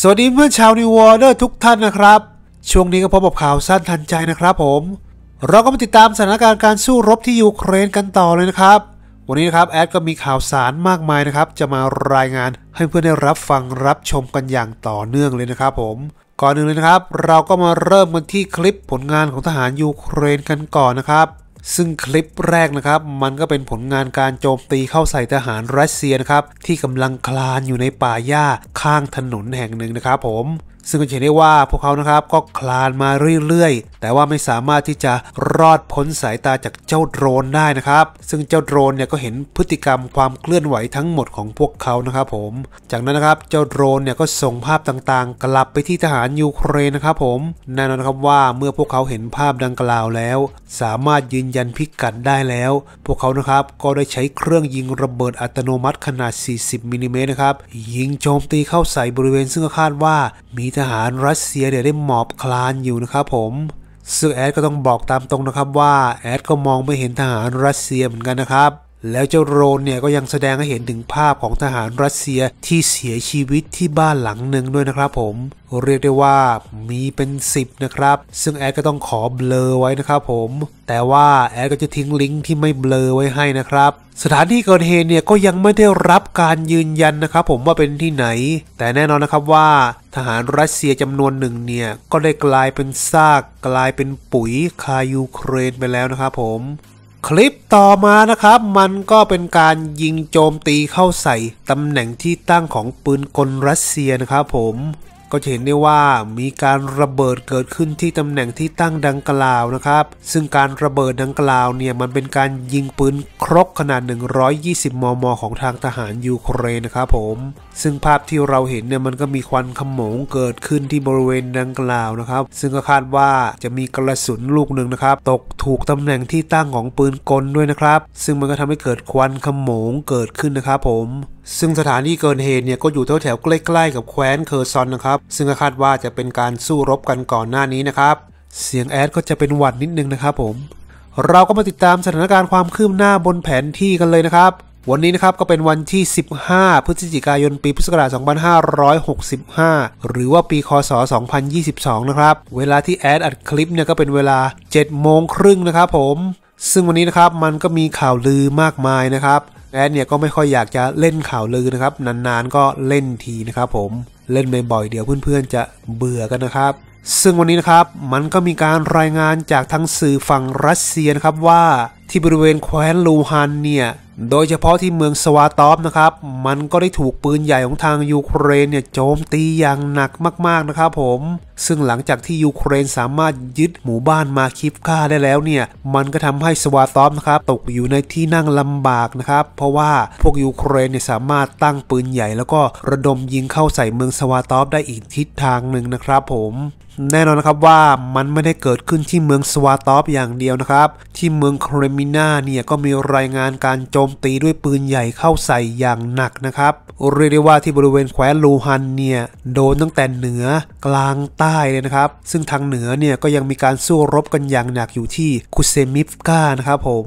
สวัสดีเพื่อนชาวนิวออร์เดอร์ทุกท่านนะครับ ช่วงนี้ก็พบกับข่าวสั้นทันใจนะครับผม เราก็มาติดตามสถานการณ์การสู้รบที่ยูเครนกันต่อเลยนะครับ วันนี้นะครับแอดก็มีข่าวสารมากมายนะครับ จะมารายงานให้เพื่อนได้รับฟังรับชมกันอย่างต่อเนื่องเลยนะครับผม ก่อนหนึ่งเลยนะครับ เราก็มาเริ่มกันที่คลิปผลงานของทหารยูเครนกันก่อนนะครับซึ่งคลิปแรกนะครับ มันก็เป็นผลงานการโจมตีเข้าใส่ทหารรัสเซียนะครับ ที่กำลังคลานอยู่ในป่าหญ้าข้างถนนแห่งหนึ่งนะครับผมซึ่งก็จะเห็นได้ว่าพวกเขานะครับก็คลานมาเรื่อย ๆ แต่ว่าไม่สามารถที่จะรอดพ้นสายตาจากเจ้าโดรนได้นะครับ ซึ่งเจ้าโดรนเนี่ย ก็เห็นพฤติกรรมความเคลื่อนไหวทั้งหมดของพวกเขานะครับผม จากนั้นนะครับ เจ้าโดรนเนี่ยก็ส่งภาพต่างๆกลับไปที่ทหารยูเครนนะครับผม แน่นอนครับว่าเมื่อพวกเขาเห็นภาพดังกล่าวแล้ว สามารถยืนยันพิกัดได้แล้ว พวกเขานะครับก็ได้ใช้เครื่องยิงระเบิดอัตโนมัติขนาด 40มิลลิเมตรนะครับยิงโจมตีเข้าใส่บริเวณ ซึ่งคาดว่ามีทหารรัสเซียเนี่ยได้หมอบคลานอยู่นะครับผมซึ่งแอดก็ต้องบอกตามตรงนะครับว่า แอดก็มองไม่เห็นทหารรัสเซียเหมือนกันนะครับแล้วเจ้าโรนเนี่ย ก็ยังแสดงให้เห็นถึงภาพของทหารรัสเซียที่เสียชีวิตที่บ้านหลังหนึ่งด้วยนะครับผมเรียกได้ว่ามีเป็น 10 นะครับ ซึ่งแอดก็ต้องขอเบลอไว้นะครับผม แต่ว่าแอดก็จะทิ้งลิงก์ที่ไม่เบลอไว้ให้นะครับ สถานที่เกิดเหตุเนี่ยก็ยังไม่ได้รับการยืนยันนะครับผมว่าเป็นที่ไหน แต่แน่นอนนะครับว่าทหารรัสเซียจำนวนหนึ่งเนี่ยก็ได้กลายเป็นซาก กลายเป็นปุ๋ยคายูเครนไปแล้วนะครับผมคลิปต่อมานะครับ มันก็เป็นการยิงโจมตีเข้าใส่ ตำแหน่งที่ตั้งของปืนกลรัสเซียนะครับผมก็จะเห็นได้ว่ามีการระเบิดเกิดขึ้นที่ตำแหน่งที่ตั้งดังกล่าวนะครับ ซึ่งการระเบิดดังกล่าวเนี่ยมันเป็นการยิงปืนครกขนาด 120 มมของทางทหารยูเครนนะครับผมซึ่งภาพที่เราเห็นเนี่ยมันก็มีควันขมง เกิดขึ้นที่บริเวณดังกล่าวนะครับ ซึ่งก็คาดว่าจะมีกระสุนลูกหนึ่งนะครับ ตกถูกตำแหน่งที่ตั้งของปืนกลด้วยนะครับ ซึ่งมันก็ทำให้เกิดควันขมงเกิดขึ้นนะครับผมซึ่งสถานที่เกิดเหตุเนี่ยก็อยู่แถวแถวใกล้ๆกับแคว้นเคอร์ซอนนะครับ ซึ่งคาดว่าจะเป็นการสู้รบกันก่อนหน้านี้นะครับ เสียงแอดก็จะเป็นหวัดนิดนึงนะครับผม เราก็มาติดตามสถานการณ์ความคืบหน้าบนแผนที่กันเลยนะครับ วันนี้นะครับก็เป็นวันที่ 15 พฤศจิกายนปีพุทธศักราช 2565 หรือว่าปีคศ 2022 นะครับเวลาที่แอดอัดคลิปเนี่ยก็เป็นเวลา 7 โมงครึ่งนะครับ ผม ซึ่งวันนี้นะครับมันก็มีข่าวลือมากมายนะครับแอดเนี่ยก็ไม่ค่อยอยากจะเล่นข่าวลือนะครับ นาน ๆก็เล่นทีนะครับผมเล่นบ่อยๆเดี๋ยวเพื่อน ๆ จะเบื่อกันนะครับ ซึ่งวันนี้นะครับมันก็มีการรายงานจากทางสื่อฝั่งรัสเซียนะครับว่าที่บริเวณแคว้นลูฮันเนี่ย โดยเฉพาะที่เมืองสวาตอฟนะครับ มันก็ได้ถูกปืนใหญ่ของทางยูเครนเนี่ยโจมตีอย่างหนักมากๆนะครับผม ซึ่งหลังจากที่ยูเครนสามารถยึดหมู่บ้านมาคิฟค่าได้แล้วเนี่ย มันก็ทำให้สวาตอฟนะครับตกอยู่ในที่นั่งลำบากนะครับ เพราะว่าพวกยูเครนเนี่ยสามารถตั้งปืนใหญ่แล้วก็ระดมยิงเข้าใส่เมืองสวาตอฟได้อีกทิศทางหนึ่งนะครับผม แน่นอนนะครับว่ามันไม่ได้เกิดขึ้นที่เมืองสวาตอฟอย่างเดียวนะครับ ที่เมืองเครมมิน่าเนี่ยก็มีรายงานการโจมตีด้วยปืนใหญ่เข้าใส่อย่างหนักนะครับ เรียกได้ว่าที่บริเวณแคว้นลูฮันเนี่ยโดนตั้งแต่เหนือกลางใต้เลยนะครับ ซึ่งทางเหนือเนี่ยก็ยังมีการสู้รบกันอย่างหนักอยู่ที่คุเซมิฟกานะครับผม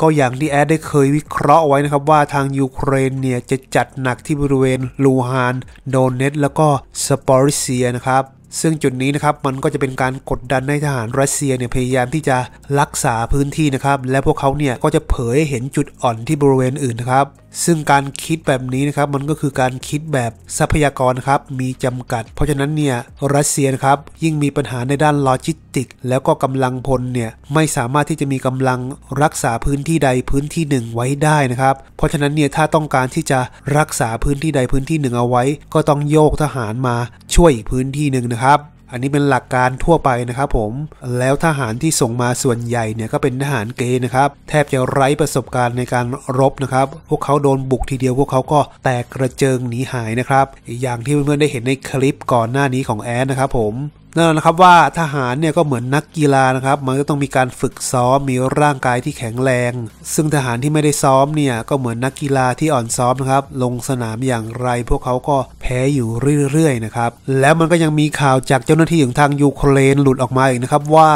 ก็อย่างที่แอดได้เคยวิเคราะห์ไว้นะครับว่าทางยูเครนเนี่ยจะจัดหนักที่บริเวณลูฮานโดเนตแล้วก็สปอริเซียนะครับซึ่งจุดนี้นะครับมันก็จะเป็นการกดดันให้ทหารรัสเซียเนี่ย พยายามที่จะรักษาพื้นที่นะครับ และพวกเขาเนี่ยก็จะเผยเห็นจุดอ่อนที่บริเวณอื่นนะครับซึ่งการคิดแบบนี้นะครับมันก็คือการคิดแบบทรัพยากรครับมีจำกัด เพราะฉะนั้นเนี่ยรัสเซียนครับยิ่งมีปัญหาในด้านโลจิสติกแล้วก็กำลังพลเนี่ย ไม่สามารถที่จะมีกำลังรักษาพื้นที่ใดพื้นที่หนึ่งไว้ได้นะครับ เพราะฉะนั้นเนี่ยถ้าต้องการที่จะรักษาพื้นที่ใดพื้นที่หนึ่งเอาไว้ ก็ต้องโยกทหารมาช่วยพื้นที่หนึ่งนะครับอันนี้เป็นหลักการทั่วไปนะครับผม แล้วทหารที่ส่งมาส่วนใหญ่เนี่ยก็เป็นทหารเกย์นะครับ แทบจะไร้ประสบการณ์ในการรบนะครับ พวกเขาโดนบุกทีเดียวพวกเขาก็แตกกระเจิงหนีหายนะครับ อย่างที่เพื่อนๆได้เห็นในคลิปก่อนหน้านี้ของแอนนะครับผมแน่นอนนะครับว่าทหารเนี่ยก็เหมือน นักกีฬานะครับ มันก็ต้องมีการฝึกซ้อมมีร่างกายที่แข็งแรง ซึ่งทหารที่ไม่ได้ซ้อมเนี่ยก็เหมือนนักกีฬาที่อ่อนซ้อม นะครับ ลงสนามอย่างไรพวกเขาก็แพ้อยู่เรื่อยๆนะครับ แล้วมันก็ยังมีข่าวจากเจ้าหน้าที่ของทาง ยูเครนหลุดออกมาอีกนะครับว่า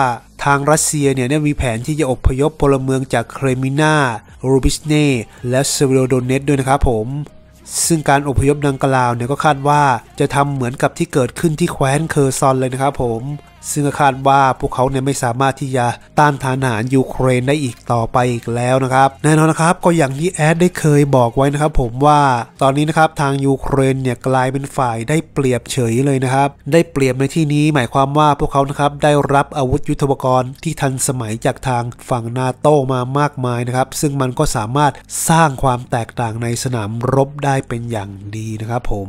ทางรัสเซียเนี่ยมีแผนที่จะอพยพพลเมืองจากเครมินารูบิชเน่และเซเวโรโดเนตด้วยนะครับผมซึ่งการอพยพดังกล่าวเนี่ยก็คาดว่าจะทำเหมือนกับที่เกิดขึ้นที่แคว้นเคอร์ซอนเลยนะครับผมซึ่งคาดว่าพวกเขาเนี่ยไม่สามารถที่จะต้านทานทหารยูเครนได้อีกต่อไปอีกแล้วนะครับ แน่นอนนะครับก็อย่างที่แอดได้เคยบอกไว้นะครับผมว่าตอนนี้นะครับ ทางยูเครนเนี่ยกลายเป็นฝ่ายได้เปรียบเฉยเลยนะครับ ได้เปรียบในที่นี้ หมายความว่าพวกเขานะครับได้รับอาวุธยุทโธปกรณ์ที่ทันสมัยจากทางฝั่งนาโตมามากมายนะครับ ซึ่งมันก็สามารถสร้างความแตกต่างในสนามรบได้เป็นอย่างดีนะครับ ผม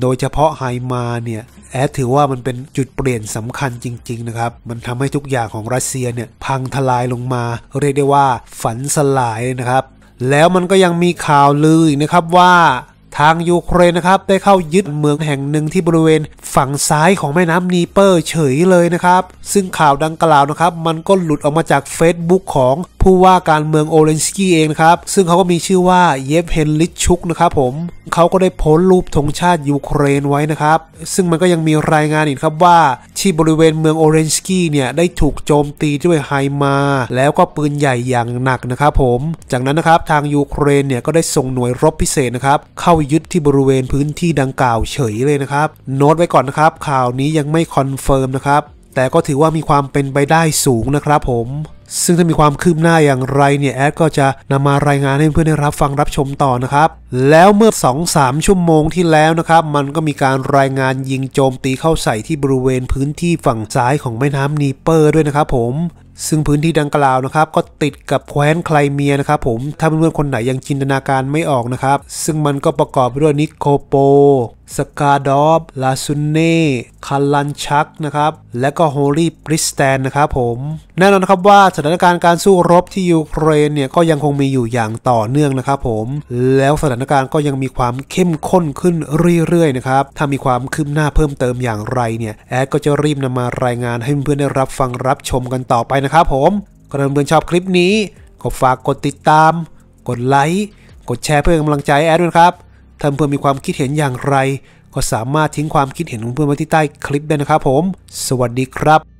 โดยเฉพาะไฮมาเนี่ยแอดถือว่ามันเป็นจุดเปลี่ยนสำคัญจริงๆนะครับ มันทำให้ทุกอย่างของรัสเซียเนี่ยพังทลายลงมา เรียกได้ว่าฝันสลายนะครับ แล้วมันก็ยังมีข่าวลืออีกนะครับ ว่าทางยูเครนนะครับได้เข้ายึดเมืองแห่งหนึ่งที่บริเวณฝั่งซ้ายของแม่น้ำนีเปอร์เฉยเลยนะครับ ซึ่งข่าวดังกล่าวนะครับ มันก็หลุดออกมาจาก Facebook ของผู้ว่าการเมืองโอเรนสกี้เองนะครับซึ่งเขาก็มีชื่อว่าเยฟเฮนลิชุกนะครับผม เขาก็ได้โพสต์รูปธงชาติยูเครนไว้นะครับ ซึ่งมันก็ยังมีรายงานอีกครับว่าที่บริเวณเมืองโอเรนสกี้เนี่ย ได้ถูกโจมตีด้วยไฮมา แล้วก็ปืนใหญ่อย่างหนักนะครับผม จากนั้นนะครับทางยูเครนเนี่ยก็ได้ส่งหน่วยรบพิเศษนะครับ เข้ายึดที่บริเวณพื้นที่ดังกล่าวเฉยเลยนะครับโน้ตไว้ก่อนนะครับข่าวนี้ยังไม่คอนเฟิร์มนะครับแต่ก็ถือว่ามีความเป็นไปได้สูงนะครับผมซึ่งถ้ามีความคืบหน้าอย่างไรเนี่ยแอดก็จะนำมารายงานให้เพื่อนได้รับฟังรับชมต่อนะครับ แล้วเมื่อ2มชั่วโมงที่แล้วนะครับ มันก็มีการรายงานยิงโจมตีเข้าใส่ที่บริเวณพื้นที่ฝั่งซ้ายของแม่น้ำนีเปอร์ด้วยนะครับผมซึ่งพื้นที่ดังกล่าวนะครับ ก็ติดกับแคว้นไคลเมียนะครับผมถ้าเพื่อนๆคนไหนยังจินตนาการไม่ออกนะครับซึ่งมันก็ประกอบไปด้วยนิโคโปสกาดอฟลาซุนเน่คาลันชัก นะครับ และก็โฮลี่บริสแตนนะครับผม แน่นอนครับว่าสถานการณ์การสู้รบที่ยูเครนเนี่ย ก็ยังคงมีอยู่อย่างต่อเนื่องนะครับผม แล้วสถานการณ์ก็ยังมีความเข้มข้นขึ้นเรื่อยๆนะครับ ถ้ามีความคืบหน้าเพิ่มเติมอย่างไรเนี่ย แอดก็จะรีบนำมารายงานให้เพื่อนๆได้รับฟังรับชมกันต่อไปนะครับผมก็ถ้าเพื่อนชอบคลิปนี้ก็ฝากกดติดตาม กดไลค์ กดแชร์เพื่อกำลังใจแอดด้วยครับท่านเพื่อนมีความคิดเห็นอย่างไร ก็สามารถทิ้งความคิดเห็นของเพื่อนไว้ที่ใต้คลิปได้นะครับผม สวัสดีครับ